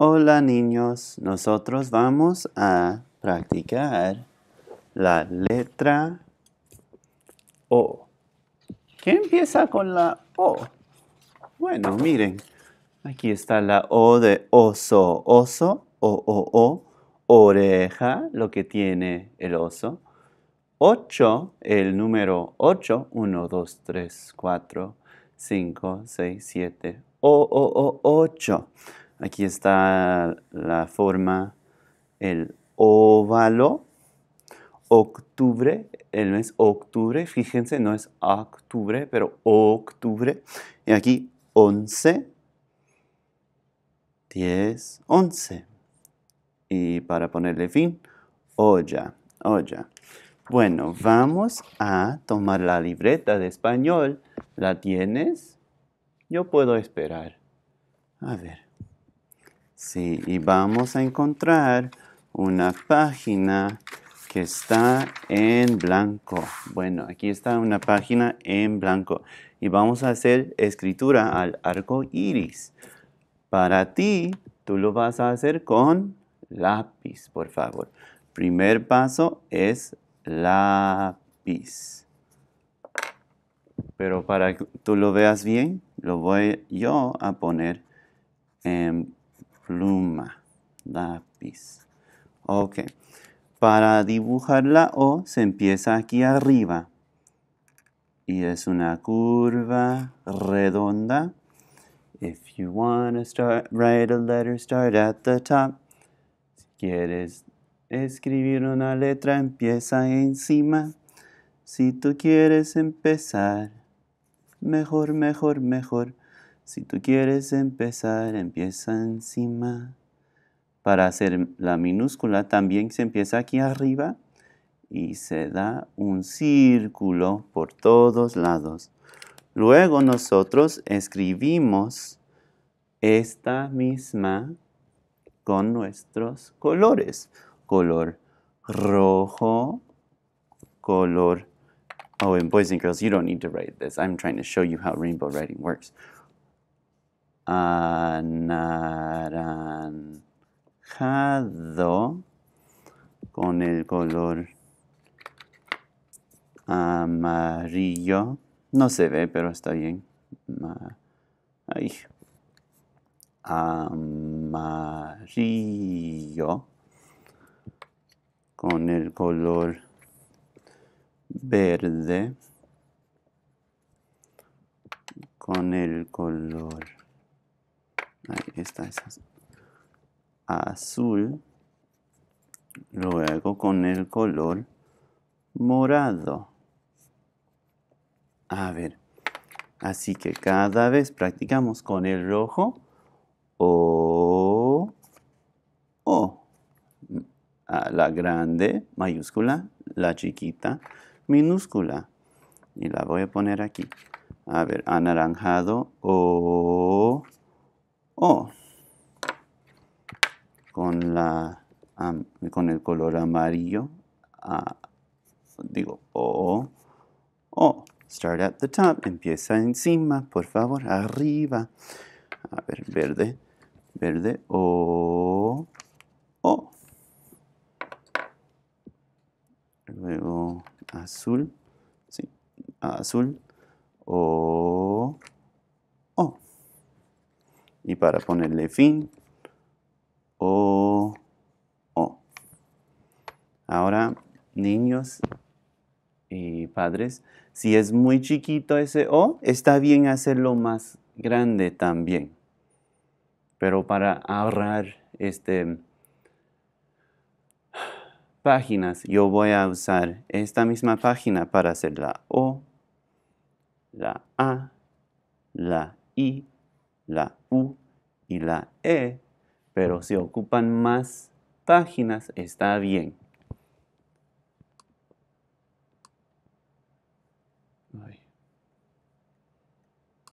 Hola niños, nosotros vamos a practicar la letra O. ¿Qué empieza con la O? Bueno, miren, aquí está la O de oso, oso, o, o, o, oreja, lo que tiene el oso. 8, el número 8, 1, 2, 3, 4, 5, 6, 7, o, o, o, 8. Aquí está la forma, el óvalo. Octubre, el mes octubre, fíjense, no es octubre, pero octubre. Y aquí 11, 10, 11. Y para ponerle fin, olla, olla. Bueno, vamos a tomar la libreta de español. ¿La tienes? Yo puedo esperar. A ver. Sí, y vamos a encontrar una página que está en blanco. Bueno, aquí está una página en blanco. Y vamos a hacer escritura al arco iris. Para ti, tú lo vas a hacer con lápiz, por favor. Primer paso es lápiz. Pero para que tú lo veas bien, lo voy yo a poner en pluma, lápiz. Ok, para dibujar la O se empieza aquí arriba y es una curva redonda. If you want to write a letter, start at the top. Si quieres escribir una letra, empieza encima. Si tú quieres empezar, mejor, mejor, mejor. Si tú quieres empezar, empieza encima. Para hacer la minúscula también se empieza aquí arriba y se da un círculo por todos lados. Luego nosotros escribimos esta misma con nuestros colores. Color rojo, color... Oh, and boys and girls, you don't need to write this. I'm trying to show you how rainbow writing works anaranjado con el color amarillo. No se ve, pero está bien. Ahí. Amarillo con el color verde con el color está esa azul, luego con el color morado. A ver, así que cada vez practicamos con el rojo. O, O. la grande mayúscula, la chiquita minúscula. Y la voy a poner aquí. A ver, anaranjado, O, o oh. con, la, con el color amarillo, ah, digo, o, o, start at the top, empieza encima, por favor, arriba, a ver, verde, verde, o, o, luego azul, sí, azul, o, y para ponerle fin o o. Ahora, niños y padres, si es muy chiquito ese o, está bien hacerlo más grande también. Pero para ahorrar este páginas, yo voy a usar esta misma página para hacer la O, la A, la I la U y la E, pero si ocupan más páginas está bien.